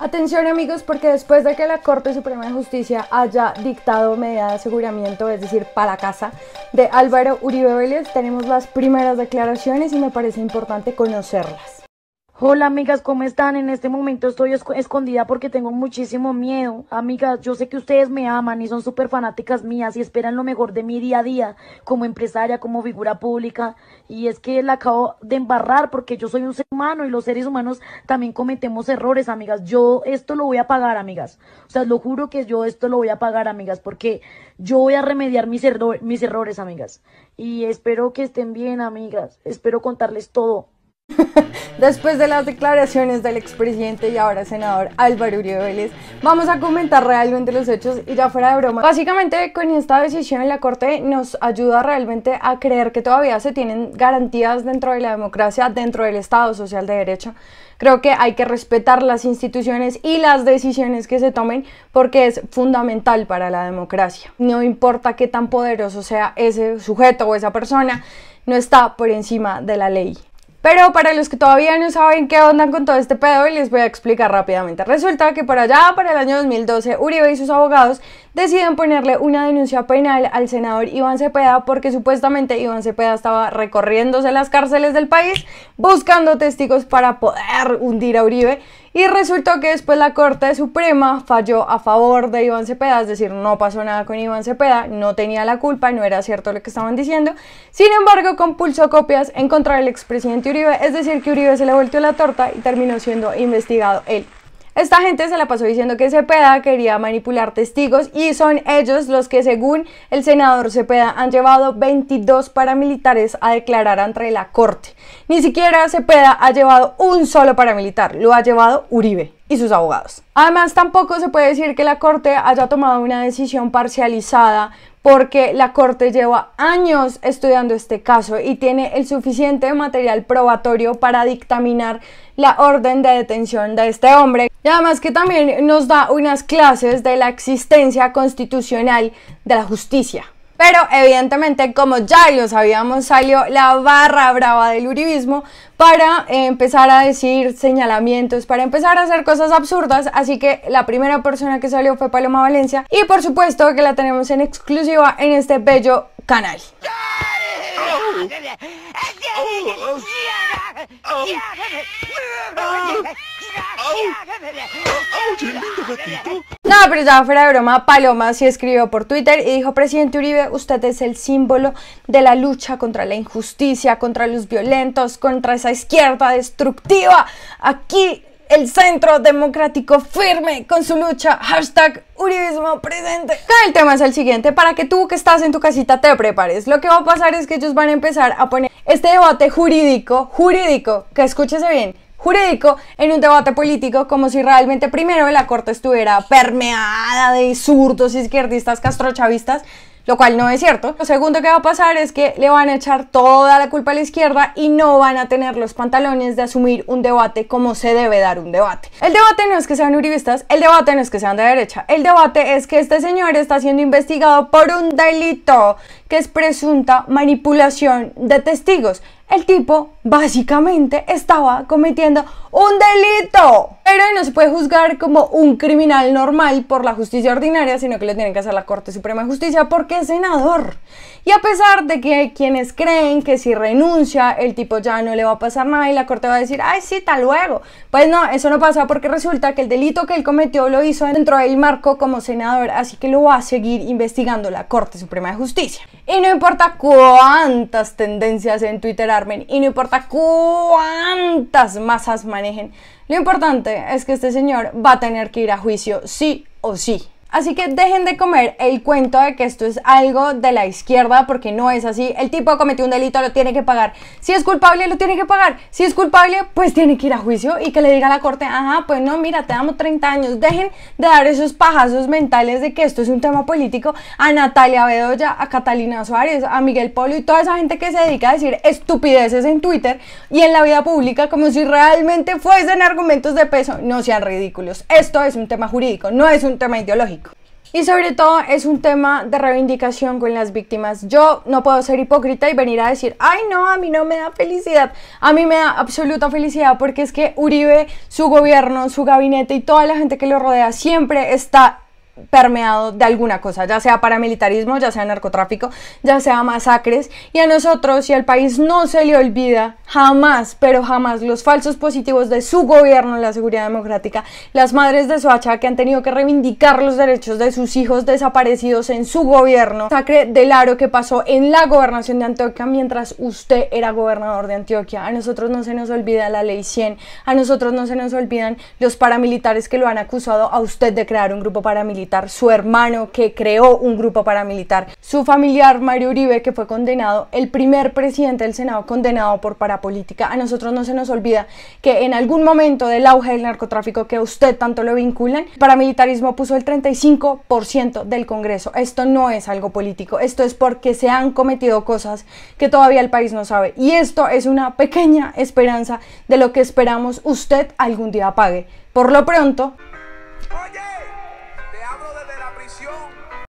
Atención amigos, porque después de que la Corte Suprema de Justicia haya dictado medida de aseguramiento, es decir, para casa, de Álvaro Uribe Vélez, tenemos las primeras declaraciones y me parece importante conocerlas. Hola amigas, ¿cómo están? En este momento estoy escondida porque tengo muchísimo miedo. Amigas, yo sé que ustedes me aman y son súper fanáticas mías y esperan lo mejor de mi día a día como empresaria, como figura pública. Y es que la acabo de embarrar porque yo soy un ser humano y los seres humanos también cometemos errores, amigas. Yo esto lo voy a pagar, amigas. O sea, lo juro que yo esto lo voy a pagar, amigas, porque yo voy a remediar mis, mis errores, amigas. Y espero que estén bien, amigas. Espero contarles todo. Después de las declaraciones del expresidente y ahora senador Álvaro Uribe Vélez, vamos a comentar realmente los hechos y ya fuera de broma. Básicamente con esta decisión la Corte nos ayuda realmente a creer que todavía se tienen garantías dentro de la democracia, dentro del Estado Social de Derecho. Creo que hay que respetar las instituciones y las decisiones que se tomen porque es fundamental para la democracia. No importa qué tan poderoso sea ese sujeto o esa persona, no está por encima de la ley. Pero para los que todavía no saben qué onda con todo este pedo, les voy a explicar rápidamente. Resulta que para allá, para el año 2012, Uribe y sus abogados deciden ponerle una denuncia penal al senador Iván Cepeda porque supuestamente Iván Cepeda estaba recorriéndose las cárceles del país buscando testigos para poder hundir a Uribe y resultó que después la Corte Suprema falló a favor de Iván Cepeda, es decir, no pasó nada con Iván Cepeda, no tenía la culpa, no era cierto lo que estaban diciendo. Sin embargo, compulsó copias en contra del expresidente Uribe, es decir, que Uribe se le volteó la torta y terminó siendo investigado él. Esta gente se la pasó diciendo que Cepeda quería manipular testigos y son ellos los que según el senador Cepeda han llevado 22 paramilitares a declarar ante la corte. Ni siquiera Cepeda ha llevado un solo paramilitar, lo ha llevado Uribe y sus abogados. Además, tampoco se puede decir que la Corte haya tomado una decisión parcializada porque la Corte lleva años estudiando este caso y tiene el suficiente material probatorio para dictaminar la orden de detención de este hombre y además que también nos da unas clases de la existencia constitucional de la justicia. Pero evidentemente, como ya lo sabíamos, salió la barra brava del Uribismo para empezar a decir señalamientos, para empezar a hacer cosas absurdas. Así que la primera persona que salió fue Paloma Valencia. Y por supuesto que la tenemos en exclusiva en este bello canal. No, pero ya fuera de broma, Paloma sí escribió por Twitter y dijo, presidente Uribe, usted es el símbolo de la lucha contra la injusticia, contra los violentos, contra esa izquierda destructiva. Aquí el centro democrático firme con su lucha. Hashtag Uribismo presente. El tema es el siguiente. Para que tú que estás en tu casita te prepares. Lo que va a pasar es que ellos van a empezar a poner este debate jurídico, jurídico, que escúchese bien, jurídico en un debate político como si realmente primero la corte estuviera permeada de zurdos izquierdistas castrochavistas lo cual no es cierto. Lo segundo que va a pasar es que le van a echar toda la culpa a la izquierda y no van a tener los pantalones de asumir un debate como se debe dar un debate. El debate no es que sean uribistas, el debate no es que sean de derecha, el debate es que este señor está siendo investigado por un delito que es presunta manipulación de testigos el tipo básicamente estaba cometiendo un delito. Pero no se puede juzgar como un criminal normal por la justicia ordinaria, sino que lo tienen que hacer la Corte Suprema de Justicia porque es senador. Y a pesar de que hay quienes creen que si renuncia el tipo ya no le va a pasar nada y la Corte va a decir, ay, sí, tal luego. Pues no, eso no pasa porque resulta que el delito que él cometió lo hizo dentro del marco como senador, así que lo va a seguir investigando la Corte Suprema de Justicia. Y no importa cuántas tendencias en Twitter y no importa cuántas masas manejen, lo importante es que este señor va a tener que ir a juicio sí o sí. Así que dejen de comer el cuento de que esto es algo de la izquierda porque no es así. El tipo cometió un delito, lo tiene que pagar. Si es culpable, lo tiene que pagar. Si es culpable, pues tiene que ir a juicio y que le diga a la corte, ajá, pues no, mira, te damos 30 años. Dejen de dar esos pajazos mentales de que esto es un tema político a Natalia Bedoya, a Catalina Suárez, a Miguel Polo y toda esa gente que se dedica a decir estupideces en Twitter y en la vida pública como si realmente fuesen argumentos de peso. No sean ridículos. Esto es un tema jurídico, no es un tema ideológico. Y sobre todo es un tema de reivindicación con las víctimas. Yo no puedo ser hipócrita y venir a decir, ay no, a mí no me da felicidad. A mí me da absoluta felicidad porque es que Uribe, su gobierno, su gabinete y toda la gente que lo rodea siempre está permeado de alguna cosa, ya sea paramilitarismo, ya sea narcotráfico, ya sea masacres, y a nosotros y al país no se le olvida jamás, pero jamás los falsos positivos de su gobierno, en la seguridad democrática, las madres de Soacha que han tenido que reivindicar los derechos de sus hijos desaparecidos en su gobierno, sacre del aro que pasó en la gobernación de Antioquia mientras usted era gobernador de Antioquia, a nosotros no se nos olvida la ley 100, a nosotros no se nos olvidan los paramilitares que lo han acusado a usted de crear un grupo paramilitar su hermano que creó un grupo paramilitar, su familiar Mario Uribe que fue condenado, el primer presidente del Senado condenado por parapolítica. A nosotros no se nos olvida que en algún momento del auge del narcotráfico que a usted tanto lo vinculan, paramilitarismo puso el 35% del Congreso. Esto no es algo político, esto es porque se han cometido cosas que todavía el país no sabe. Y esto es una pequeña esperanza de lo que esperamos usted algún día pague. Por lo pronto...